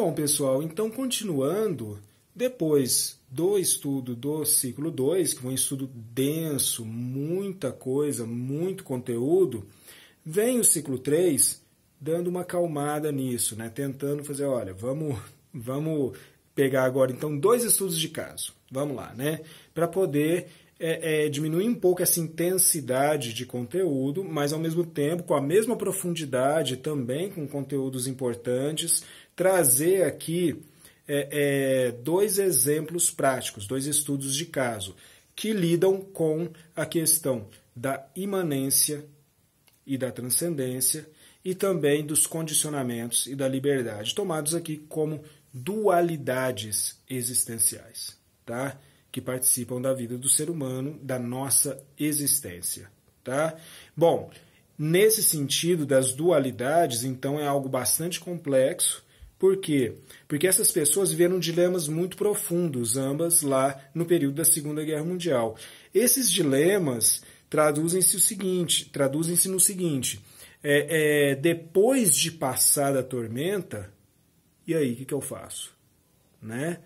Bom, pessoal, então continuando, depois do estudo do ciclo 2, que foi um estudo denso, muita coisa, muito conteúdo, vem o ciclo 3 dando uma calmada nisso, né? Tentando fazer, olha, vamos, vamos pegar agora então dois estudos de caso. Vamos lá, né? Para poder é, é, um pouco essa intensidade de conteúdo, mas ao mesmo tempo, com a mesma profundidade, também com conteúdos importantes, trazer aqui é, é, dois exemplos práticos, dois estudos de caso, que lidam com a questão da imanência e da transcendência e também dos condicionamentos e da liberdade, tomados aqui como dualidades existenciais. Tá? que participam da vida do ser humano, da nossa existência. Tá? Bom, nesse sentido das dualidades, então é algo bastante complexo. Por quê? Porque essas pessoas viveram dilemas muito profundos, ambas lá no período da Segunda Guerra Mundial. Esses dilemas traduzem-se o seguinte, traduzem-se no seguinte: é, é, depois de passar a tormenta, e aí o que, que eu faço, né?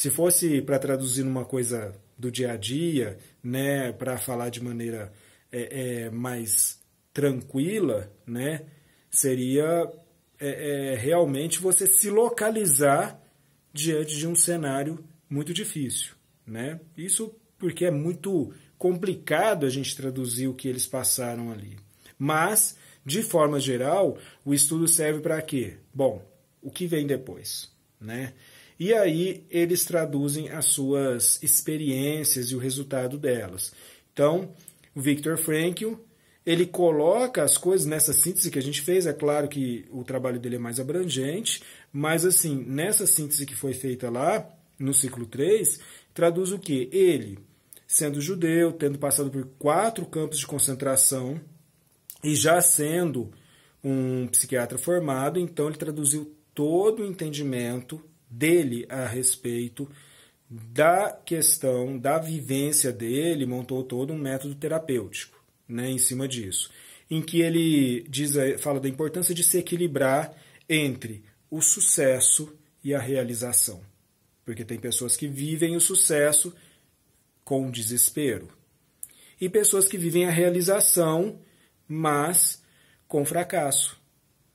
Se fosse para traduzir numa coisa do dia a dia, né, para falar de maneira é, é, mais tranquila, né, seria é, é, realmente você se localizar diante de um cenário muito difícil, né? Isso porque é muito complicado a gente traduzir o que eles passaram ali. Mas, de forma geral, o estudo serve para quê? Bom, o que vem depois, né? E aí eles traduzem as suas experiências e o resultado delas. Então, o Victor Frankl, ele coloca as coisas nessa síntese que a gente fez, é claro que o trabalho dele é mais abrangente, mas assim, nessa síntese que foi feita lá, no ciclo 3, traduz o que? Ele, sendo judeu, tendo passado por quatro campos de concentração e já sendo um psiquiatra formado, então ele traduziu todo o entendimento dele a respeito da questão da vivência dele, montou todo um método terapêutico né, em cima disso, em que ele diz, eh, fala da importância de se equilibrar entre o sucesso e a realização. Porque tem pessoas que vivem o sucesso com desespero e pessoas que vivem a realização, mas com fracasso.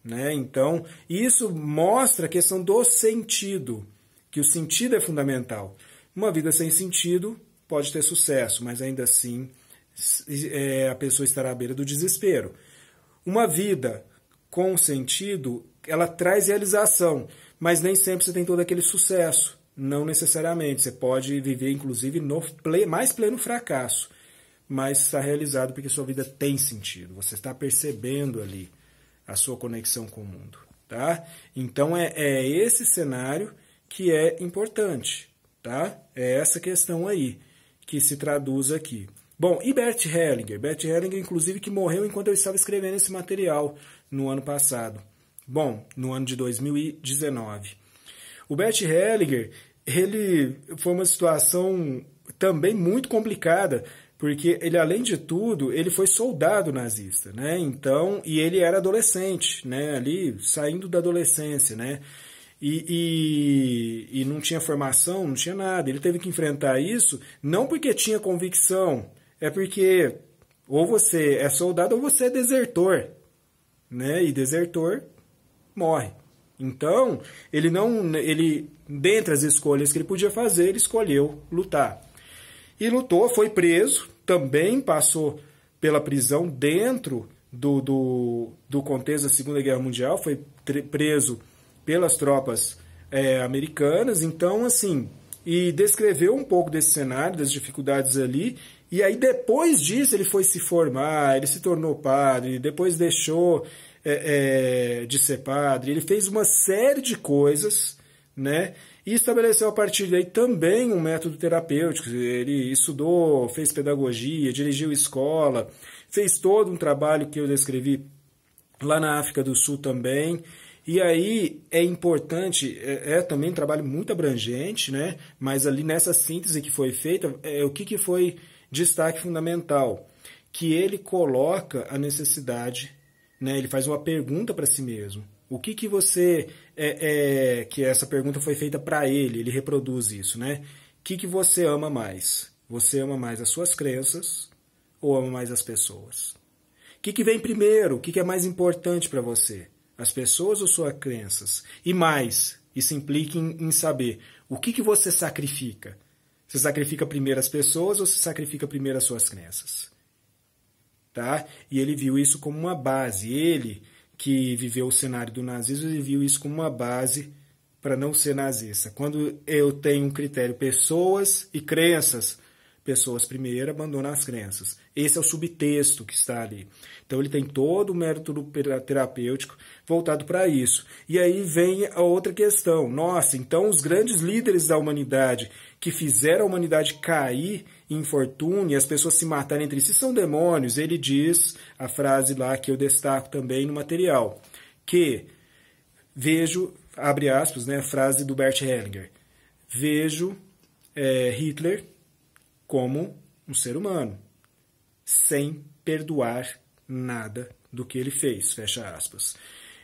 Né? Então, isso mostra a questão do sentido, que o sentido é fundamental. Uma vida sem sentido pode ter sucesso, mas ainda assim é, a pessoa estará à beira do desespero. Uma vida com sentido, ela traz realização, mas nem sempre você tem todo aquele sucesso. Não necessariamente. Você pode viver, inclusive, no ple mais pleno fracasso, mas está realizado porque sua vida tem sentido. Você está percebendo ali a sua conexão com o mundo. Tá? Então é, é esse cenário que é importante. Tá? É essa questão aí que se traduz aqui. Bom, e Bert Hellinger? Bert Hellinger, inclusive, que morreu enquanto eu estava escrevendo esse material no ano passado. Bom, no ano de 2019. O Bert Hellinger, ele foi uma situação também muito complicada, porque ele além de tudo ele foi soldado nazista, né? Então e ele era adolescente, né? Ali saindo da adolescência, né? E, e, e não tinha formação, não tinha nada. Ele teve que enfrentar isso não porque tinha convicção, é porque ou você é soldado ou você é desertor, né? E desertor morre. Então ele não ele dentre as escolhas que ele podia fazer ele escolheu lutar e lutou, foi preso, também passou pela prisão dentro do, do, do contexto da Segunda Guerra Mundial, foi preso pelas tropas é, americanas, então assim, e descreveu um pouco desse cenário, das dificuldades ali, e aí depois disso ele foi se formar, ele se tornou padre, depois deixou é, é, de ser padre, ele fez uma série de coisas né? E estabeleceu a partir daí também um método terapêutico. Ele estudou, fez pedagogia, dirigiu escola, fez todo um trabalho que eu descrevi lá na África do Sul também. E aí é importante, é, é, também um trabalho muito abrangente, né? mas ali nessa síntese que foi feita, é, o que, que foi destaque fundamental? Que ele coloca a necessidade, né? ele faz uma pergunta para si mesmo. O que, que você. É, é, que essa pergunta foi feita para ele, ele reproduz isso, né? O que, que você ama mais? Você ama mais as suas crenças ou ama mais as pessoas? O que, que vem primeiro? O que, que é mais importante para você? As pessoas ou suas crenças? E mais, isso implica em, em saber o que, que você sacrifica. Você sacrifica primeiro as pessoas ou você sacrifica primeiro as suas crenças? Tá? E ele viu isso como uma base. Ele que viveu o cenário do nazismo e viu isso como uma base para não ser nazista. Quando eu tenho um critério pessoas e crenças pessoas primeiro, abandona as crenças. Esse é o subtexto que está ali. Então ele tem todo o mérito terapêutico voltado para isso. E aí vem a outra questão. Nossa, então os grandes líderes da humanidade que fizeram a humanidade cair em infortúnio, as pessoas se matarem entre si são demônios. Ele diz a frase lá que eu destaco também no material, que vejo, abre aspas, né, a frase do Bert Hellinger. Vejo é, Hitler como um ser humano, sem perdoar nada do que ele fez, fecha aspas.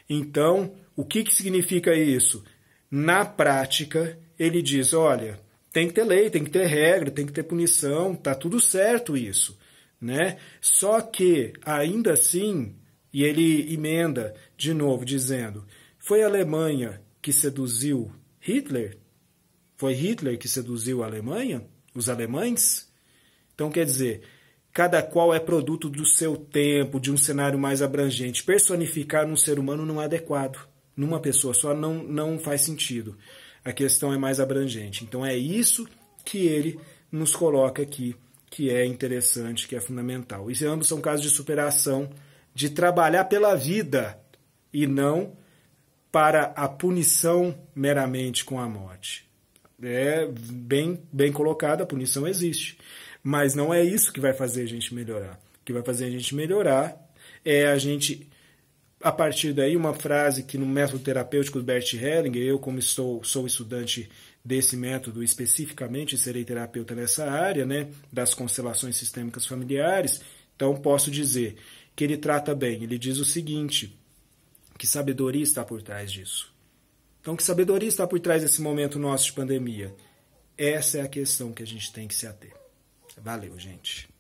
Então, o que, que significa isso? Na prática, ele diz, olha, tem que ter lei, tem que ter regra, tem que ter punição, tá tudo certo isso, né? Só que, ainda assim, e ele emenda de novo dizendo, foi a Alemanha que seduziu Hitler? Foi Hitler que seduziu a Alemanha? os alemães. Então, quer dizer, cada qual é produto do seu tempo, de um cenário mais abrangente. Personificar num ser humano não é adequado, numa pessoa só não, não faz sentido. A questão é mais abrangente. Então, é isso que ele nos coloca aqui, que é interessante, que é fundamental. E ambos são casos de superação, de trabalhar pela vida e não para a punição meramente com a morte. É bem, bem colocada, a punição existe. Mas não é isso que vai fazer a gente melhorar. O que vai fazer a gente melhorar é a gente, a partir daí, uma frase que no método terapêutico do Bert Hellinger, eu, como sou sou estudante desse método especificamente, serei terapeuta nessa área, né, das constelações sistêmicas familiares, então posso dizer que ele trata bem. Ele diz o seguinte: que sabedoria está por trás disso? Então, que sabedoria está por trás desse momento nosso de pandemia? Essa é a questão que a gente tem que se ater. Valeu, gente.